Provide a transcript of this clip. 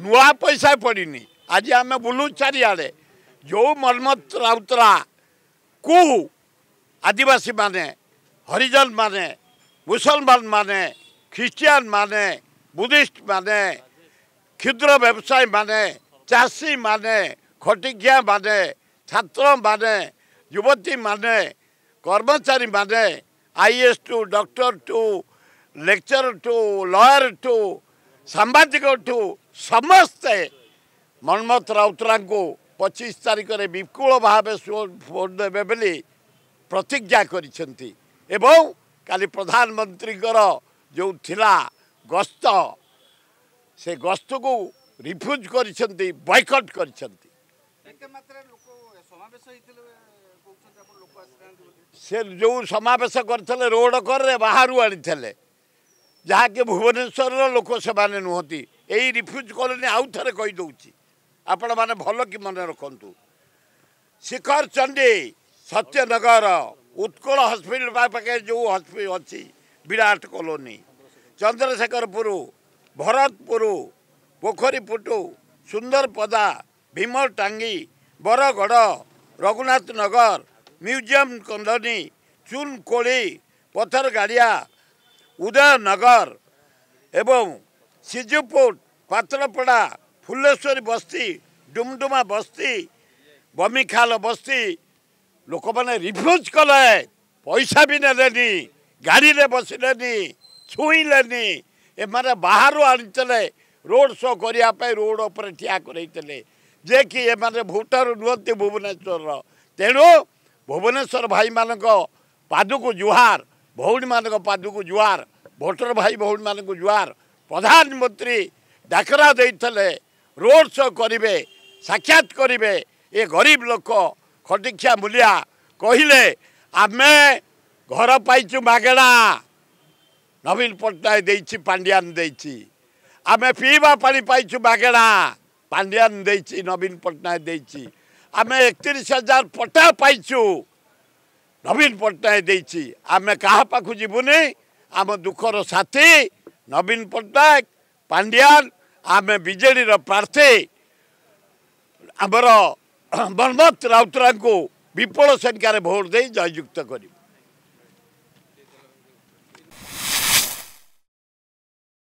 ନୂଆ ପଇସା ପଡ଼ିନି ଆଜି ଆମେ ବୁଲୁ ଚାରିଆଡ଼େ ଯେଉଁ ମନ୍ମଥ ରାଉତରାକୁ ଆଦିବାସୀମାନେ ହରିଜନମାନେ ମୁସଲମାନମାନେ ଖ୍ରୀଷ୍ଟିଆନମାନେ ବୁଦ୍ଧିଷ୍ଟମାନେ କ୍ଷୁଦ୍ର ବ୍ୟବସାୟୀମାନେ ଚାଷୀମାନେ ଖଟିକିଆମାନେ ଛାତ୍ରମାନେ ଯୁବତୀମାନେ କର୍ମଚାରୀମାନେ IAS to doctor to lecturer to lawyer to ସାମ୍ବାଦିକଠୁ ସମସ୍ତେ ମନ୍ମଥ ରାଉତରାୟଙ୍କୁ ପଚିଶ ତାରିଖରେ ବିପୁଳ ଭାବେ ଭୋଟ ଦେବେ ବୋଲି ପ୍ରତିଜ୍ଞା କରିଛନ୍ତି ଏବଂ କାଲି ପ୍ରଧାନମନ୍ତ୍ରୀଙ୍କର ଯେଉଁ ଥିଲା ଗସ୍ତ ସେ ଗସ୍ତକୁ ରିଫ୍ୟୁଜ୍ କରିଛନ୍ତି ବୟକଟ୍ କରିଛନ୍ତି ସେ ଯେଉଁ ସମାବେଶ କରିଥିଲେ ରୋଡ଼ କରରେ ବାହାରୁ ଆଣିଥିଲେ ଯାହାକି ଭୁବନେଶ୍ୱରର ଲୋକ ସେମାନେ ନୁହନ୍ତି ଏଇ ରିଫ୍ୟୁଜ୍ କଲୋନୀ ଆଉ ଥରେ କହିଦେଉଛି ଆପଣମାନେ ଭଲ କି ମନେ ରଖନ୍ତୁ ଶିଖର ଚଣ୍ଡୀ ସତ୍ୟନଗର ଉତ୍କଳ ହସ୍ପିଟାଲ ପାଖାପାଖି ଯେଉଁ ହସ୍ପିଟାଲ ଅଛି ବିରାଟ colony Chandrasekharpur Bharatpur Pokhariput Sundarpada Bhimatangi Bargarh Raghunath Nagar museum colony Chunokoli Gadia Udayanagar ଏବଂ ସିଜୁପୁଟ ପାତ୍ରପଡ଼ା ଫୁଲେଶ୍ୱରୀ ବସ୍ତି ଡୁମଡୁମା ବସ୍ତି ବମିଖାଲ ବସ୍ତି ଲୋକମାନେ ରିଫ୍ୟୁଜ୍ କଲେ ପଇସା ବି ନେଲେନି ଗାଡ଼ିରେ ବସିଲେନି ଛୁଇଁଲେନି ଏମାନେ ବାହାରୁ ଆଣିଥିଲେ ରୋଡ଼ ଶୋ କରିବା ପାଇଁ ରୋଡ଼ ଉପରେ ଠିଆ କରେଇଥିଲେ ଯିଏକି ଏମାନେ ଭୋଟର ନୁହନ୍ତି ଭୁବନେଶ୍ୱରର ତେଣୁ ଭୁବନେଶ୍ୱର ଭାଇମାନଙ୍କ ପାଦକୁ ଜୁହାର ଭଉଣୀମାନଙ୍କ ପାଦକୁ ଜୁହାର ଭୋଟର ଭାଇ ଭଉଣୀମାନଙ୍କୁ ଜୁହାର ପ୍ରଧାନମନ୍ତ୍ରୀ ଡାକରା ଦେଇଥିଲେ ରୋଡ୍ ଶୋ କରିବେ ସାକ୍ଷାତ କରିବେ ଏ ଗରିବ ଲୋକ ଖଟିଖିଆ ମୂଲିଆ କହିଲେ ଆମେ ଘର ପାଇଛୁ ମାଗଣା ନବୀନ ପଟ୍ଟନାୟକ ଦେଇଛି ପାଣ୍ଡିଆନ ଦେଇଛି ଆମେ ପିଇବା ପାଣି ପାଇଛୁ ମାଗଣା ପାଣ୍ଡିଆନ ଦେଇଛି ନବୀନ ପଟ୍ଟନାୟକ ଦେଇଛି ଆମେ ଏକତିରିଶ ହଜାର ପଟା ପାଇଛୁ ନବୀନ ପଟ୍ଟନାୟକ ଦେଇଛି ଆମେ କାହା ପାଖକୁ ଯିବୁନି ଆମ ଦୁଃଖର ସାଥୀ ନବୀନ ପଟ୍ଟନାୟକ ପାଣ୍ଡିଆନ ଆମେ ବିଜେଡ଼ିର ପ୍ରାର୍ଥୀ ଆମର ମନ୍ମଥ ରାଉତରାୟଙ୍କୁ ବିପୁଳ ସଂଖ୍ୟାରେ ଭୋଟ ଦେଇ ଜୟଯୁକ୍ତ କରିବୁ